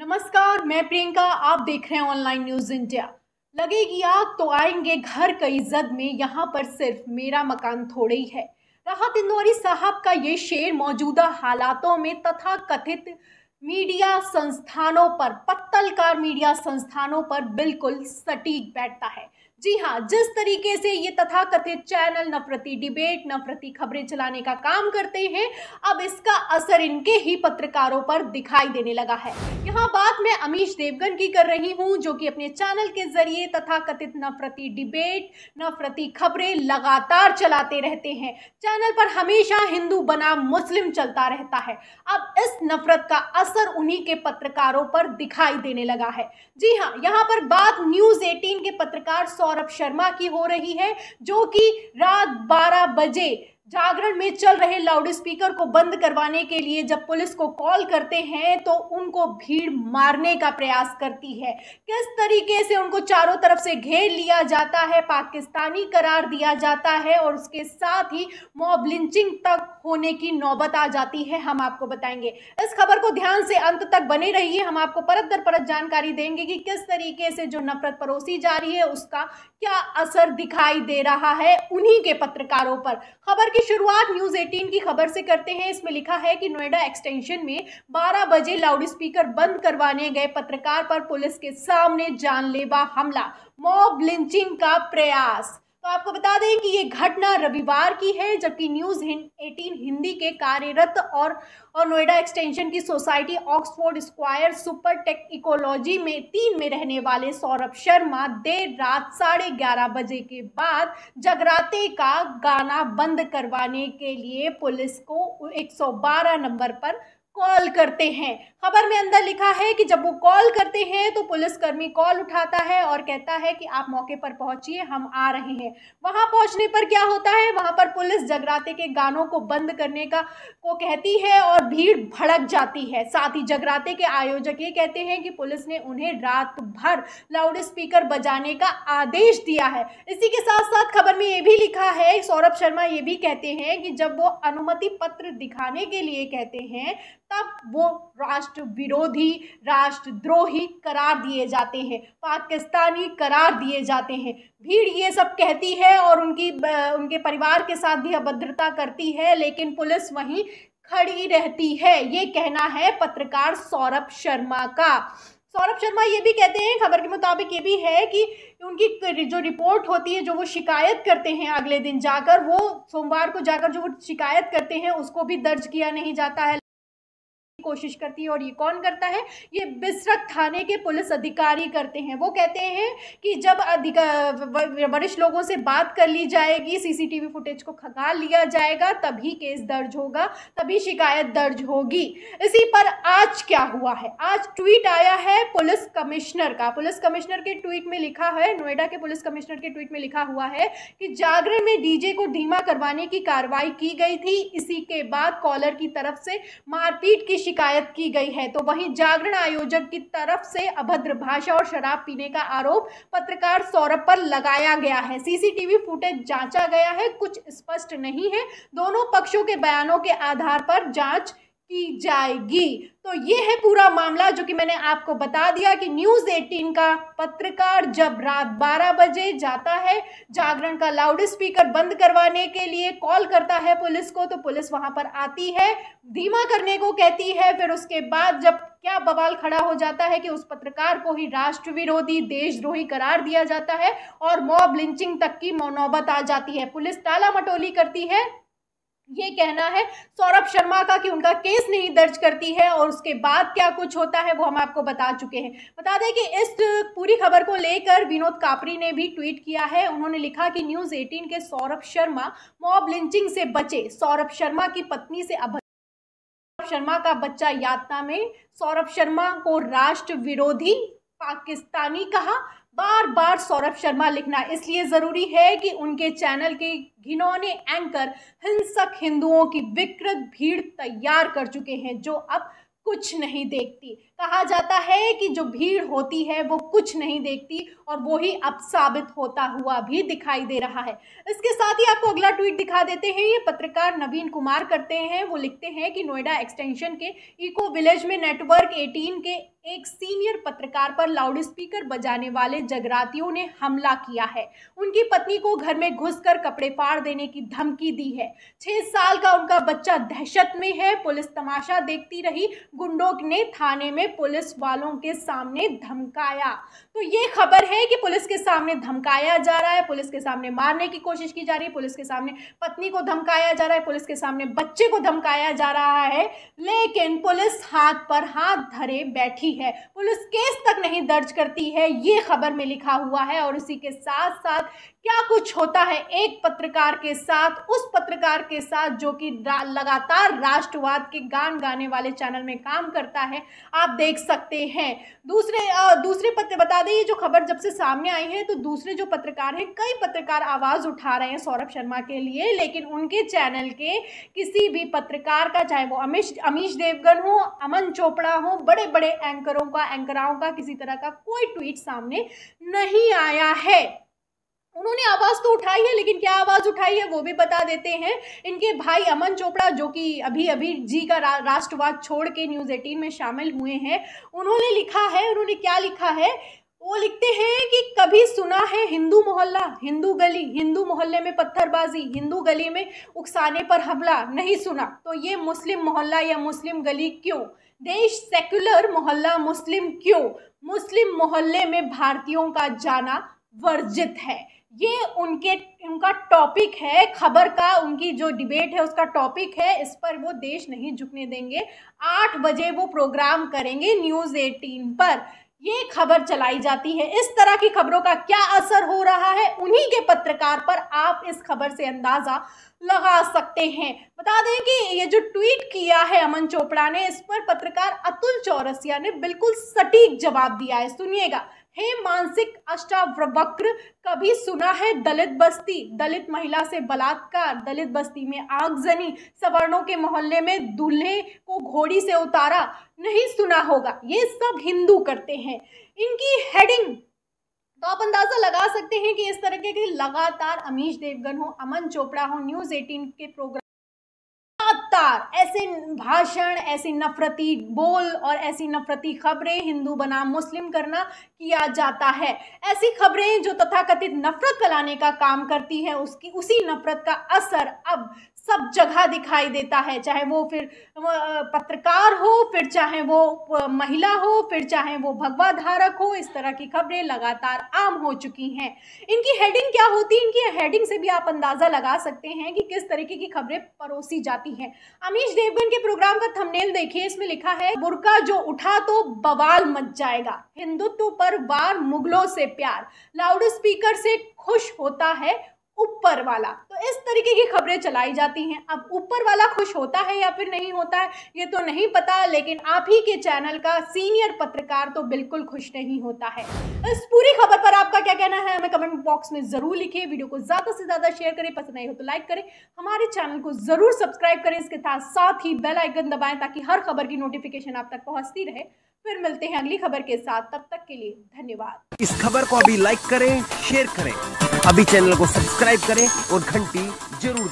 नमस्कार मैं प्रियंका आप देख रहे हैं ऑनलाइन न्यूज इंडिया लगेगी आग तो आएंगे घर कई जद में यहाँ पर सिर्फ मेरा मकान थोड़े ही है राहत इंदौरी साहब का ये शेर मौजूदा हालातों में तथा कथित मीडिया संस्थानों पर पत्तलकार मीडिया संस्थानों पर बिल्कुल सटीक बैठता है जी हाँ जिस तरीके से ये तथा कथित चैनल नफरती डिबेट नफरती खबरें चलाने का काम करते हैं अब इसका असर इनके ही पत्रकारों पर दिखाई देने लगा है यहाँ बात मैं अमीश देवगन की कर रही हूँ जो कि अपने चैनल के जरिए तथा नफरती डिबेट नफरती खबरें लगातार चलाते रहते हैं चैनल पर हमेशा हिंदू बनाम मुस्लिम चलता रहता है अब इस नफरत का असर उन्हीं के पत्रकारों पर दिखाई देने लगा है जी हाँ यहाँ पर बात न्यूज एटीन के पत्रकार सौरभ शर्मा की हो रही है जो कि रात 12 बजे जागरण में चल रहे लाउड स्पीकर को बंद करवाने के लिए जब पुलिस को कॉल करते हैं तो उनको भीड़ मारने का प्रयास करती है किस तरीके से उनको चारों तरफ से घेर लिया जाता है पाकिस्तानी करार दिया जाता है और उसके साथ ही मॉब लिंचिंग तक होने की नौबत आ जाती है हम आपको बताएंगे इस खबर को ध्यान से अंत तक बने रहिए हम आपको परत दर परत जानकारी देंगे कि किस तरीके से जो नफरत परोसी जा रही है उसका क्या असर दिखाई दे रहा है उन्हीं के पत्रकारों पर खबर की शुरुआत न्यूज 18 की खबर से करते हैं इसमें लिखा है कि नोएडा एक्सटेंशन में 12 बजे लाउडस्पीकर बंद करवाने गए पत्रकार पर पुलिस के सामने जानलेवा हमला मॉब लिंचिंग का प्रयास तो आपको बता दें कि ये घटना रविवार की है जबकि न्यूज एटीन हिंदी के कार्यरत और और नोएडा एक्सटेंशन की society Oxford Square super tech ecology में तीन में रहने वाले सौरभ शर्मा देर रात साढ़े ग्यारह बजे के बाद जगराते का गाना बंद करवाने के लिए पुलिस को 112 नंबर पर कॉल करते हैं खबर में अंदर लिखा है कि जब वो कॉल करते हैं तो पुलिसकर्मी कॉल उठाता है और कहता है कि आप मौके पर पहुंचिए हम आ रहे हैं वहां पहुंचने पर क्या होता है वहां पर पुलिस जगराते के गानों को बंद करने का को कहती है और भीड़ भड़क जाती है साथ ही जगराते के आयोजक ये कहते हैं कि पुलिस ने उन्हें रात भर लाउड स्पीकर बजाने का आदेश दिया है इसी के साथ साथ खबर में ये भी लिखा है सौरभ शर्मा ये भी कहते हैं कि जब वो अनुमति पत्र दिखाने के लिए कहते हैं तब वो राष्ट्र विरोधी राष्ट्रद्रोही करार दिए जाते हैं पाकिस्तानी करार दिए जाते हैं भीड़ ये सब कहती है और उनकी उनके परिवार के साथ भी अभद्रता करती है लेकिन पुलिस वहीं खड़ी रहती है ये कहना है पत्रकार सौरभ शर्मा का सौरभ शर्मा ये भी कहते हैं खबर के मुताबिक ये भी है कि उनकी जो रिपोर्ट होती है जो वो शिकायत करते हैं अगले दिन जाकर वो सोमवार को जाकर जो वो शिकायत करते हैं उसको भी दर्ज किया नहीं जाता है कोशिश करती है और ये कौन करता है ये बिस्रक थाने के पुलिस अधिकारी करते हैं वो कहते हैं कि जब वरिष्ठ लोगों से बात कर ली जाएगी सीसीटीवी फुटेज को खंगाल लिया जाएगा तभी केस दर्ज होगा तभी शिकायत दर्ज होगी इसी पर आज क्या हुआ है आज ट्वीट आया है पुलिस कमिश्नर का पुलिस कमिश्नर के ट्वीट में लिखा है नोएडा के पुलिस कमिश्नर के ट्वीट में लिखा हुआ है कि जागरण में डीजे को धीमा करवाने की कार्रवाई की गई थी इसी के बाद कॉलर की तरफ से मारपीट की शिकायत की गई है तो वहीं जागरण आयोजक की तरफ से अभद्र भाषा और शराब पीने का आरोप पत्रकार सौरभ पर लगाया गया है सीसीटीवी फुटेज जांचा गया है कुछ स्पष्ट नहीं है दोनों पक्षों के बयानों के आधार पर जांच की जाएगी तो ये है पूरा मामला जो कि मैंने आपको बता दिया कि न्यूज़ 18 का पत्रकार जब रात 12 बजे जाता है जागरण का लाउड स्पीकर बंद करवाने के लिए कॉल करता है पुलिस को तो पुलिस वहां पर आती है धीमा करने को कहती है फिर उसके बाद जब क्या बवाल खड़ा हो जाता है कि उस पत्रकार को ही राष्ट्र विरोधी देशद्रोही करार दिया जाता है और मॉब लिंचिंग तक की नौबत आ जाती है पुलिस ताला मटोली करती है ये कहना है सौरभ शर्मा का कि उनका केस नहीं दर्ज करती है और उसके बाद क्या कुछ होता है वो हम आपको बता चुके हैं बता दें कि इस पूरी खबर को लेकर विनोद कापरी ने भी ट्वीट किया है उन्होंने लिखा कि न्यूज 18 के सौरभ शर्मा मॉब लिंचिंग से बचे सौरभ शर्मा की पत्नी से अब शर्मा का बच्चा यातना में सौरभ शर्मा को राष्ट्र विरोधी पाकिस्तानी कहा बार बार सौरभ शर्मा लिखना इसलिए ज़रूरी है कि उनके चैनल के घिनौने एंकर हिंसक हिंदुओं की विकृत भीड़ तैयार कर चुके हैं जो अब कुछ नहीं देखती कहा जाता है कि जो भीड़ होती है वो कुछ नहीं देखती और वो ही अब साबित होता हुआ भी दिखाई दे रहा है इसके साथ ही आपको अगला ट्वीट दिखा देते हैं ये पत्रकार नवीन कुमार करते हैं वो लिखते हैं कि नोएडा एक्सटेंशन के इको विलेज में नेटवर्क 18 के एक सीनियर पत्रकार पर लाउडस्पीकर बजाने वाले जगरातियों ने हमला किया है उनकी पत्नी को घर में घुसकर कपड़े फाड़ देने की धमकी दी है छह साल का उनका बच्चा दहशत में है पुलिस तमाशा देखती रही गुंडों ने थाने में पुलिस वालों के सामने धमकाया तो ये खबर है कि पुलिस के सामने धमकाया जा रहा है पुलिस के सामने मारने की कोशिश की जा रही है पुलिस के सामने पत्नी को धमकाया जा रहा है पुलिस के सामने बच्चे को धमकाया जा रहा है लेकिन पुलिस हाथ पर हाथ धरे बैठी है पुलिस केस तक नहीं दर्ज करती है ये खबर में लिखा हुआ है और उसी के साथ साथ क्या कुछ होता है एक पत्रकार के साथ उस पत्रकार के साथ जो कि लगातार राष्ट्रवाद के गान गाने वाले चैनल में काम करता है आप देख सकते हैं दूसरे आ, दूसरे पत्र बता दें ये जो खबर जब से सामने आई है तो दूसरे जो पत्रकार हैं कई पत्रकार आवाज़ उठा रहे हैं सौरभ शर्मा के लिए लेकिन उनके चैनल के किसी भी पत्रकार का चाहे वो अमिश अमीश देवगन हो अमन चोपड़ा हो बड़े बड़े एंकरों का एंकराओं का किसी तरह का कोई ट्वीट सामने नहीं आया है उन्होंने आवाज़ तो उठाई है लेकिन क्या आवाज़ उठाई है वो भी बता देते हैं इनके भाई अमन चोपड़ा जो कि अभी अभी जी का रा, राष्ट्रवाद छोड़ के न्यूज़ एटीन में शामिल हुए हैं उन्होंने लिखा है उन्होंने क्या लिखा है वो लिखते हैं कि कभी सुना है हिंदू मोहल्ला हिंदू गली हिंदू मोहल्ले में पत्थरबाजी हिंदू गली में उकसाने पर हमला नहीं सुना तो ये मुस्लिम मोहल्ला या मुस्लिम गली क्यों देश सेक्युलर मोहल्ला मुस्लिम क्यों मुस्लिम मोहल्ले में भारतीयों का जाना वर्जित है ये उनके उनका टॉपिक है खबर का उनकी जो डिबेट है उसका टॉपिक है इस पर वो देश नहीं झुकने देंगे आठ बजे वो प्रोग्राम करेंगे न्यूज़ एटीन पर ये खबर चलाई जाती है इस तरह की खबरों का क्या असर हो रहा है उन्हीं के पत्रकार पर आप इस खबर से अंदाज़ा लगा सकते हैं बता दें कि ये जो ट्वीट किया है अमन चोपड़ा ने इस पर पत्रकार अतुल चौरसिया ने बिल्कुल सटीक जवाब दिया है सुनिएगा हे मानसिक अष्टावक्र कभी सुना है दलित बस्ती दलित महिला से बलात्कार दलित बस्ती में आगजनी सवर्णों के मोहल्ले में दूल्हे को घोड़ी से उतारा नहीं सुना होगा ये सब हिंदू करते हैं इनकी हेडिंग तो आप अंदाजा लगा सकते हैं कि इस तरह के लगातार अमीश देवगन हो अमन चोपड़ा हो न्यूज 18 के प्रोग्राम ऐसे भाषण ऐसी नफरती बोल और ऐसी नफरती खबरें हिंदू बनाम मुस्लिम करना किया जाता है ऐसी खबरें जो तथाकथित नफरत फैलाने का काम करती है उसकी उसी नफरत का असर अब सब जगह दिखाई देता है चाहे वो फिर पत्रकार हो फिर चाहे वो महिला हो फिर चाहे वो भगवा धारक हो इस तरह की खबरें लगातार आम हो चुकी हैं इनकी हेडिंग क्या होती है इनकी हेडिंग से भी आप अंदाज़ा लगा सकते हैं कि किस तरीके की खबरें परोसी जाती हैं अमीश देवगन के प्रोग्राम का थंबनेल देखिए इसमें लिखा है बुरका जो उठा तो बवाल मच जाएगा हिंदुत्व पर वार मुगलों से प्यार लाउड स्पीकर से खुश होता है ऊपर वाला तो इस तरीके की खबरें चलाई जाती हैं अब ऊपर वाला खुश होता है या फिर नहीं होता है ये तो नहीं पता लेकिन आप ही के चैनल का सीनियर पत्रकार तो बिल्कुल खुश नहीं होता है इस पूरी खबर पर आपका क्या कहना है हमें कमेंट बॉक्स में ज़रूर लिखे वीडियो को ज़्यादा से ज़्यादा शेयर करें पसंद आई हो तो लाइक करें हमारे चैनल को ज़रूर सब्सक्राइब करें इसके साथ साथ ही बेलाइकन दबाएं ताकि हर खबर की नोटिफिकेशन आप तक पहुंचती रहे फिर मिलते हैं अगली खबर के साथ तब तक के लिए धन्यवाद इस खबर को अभी लाइक करें शेयर करें अभी चैनल को सब्सक्राइब करें और घंटी जरूर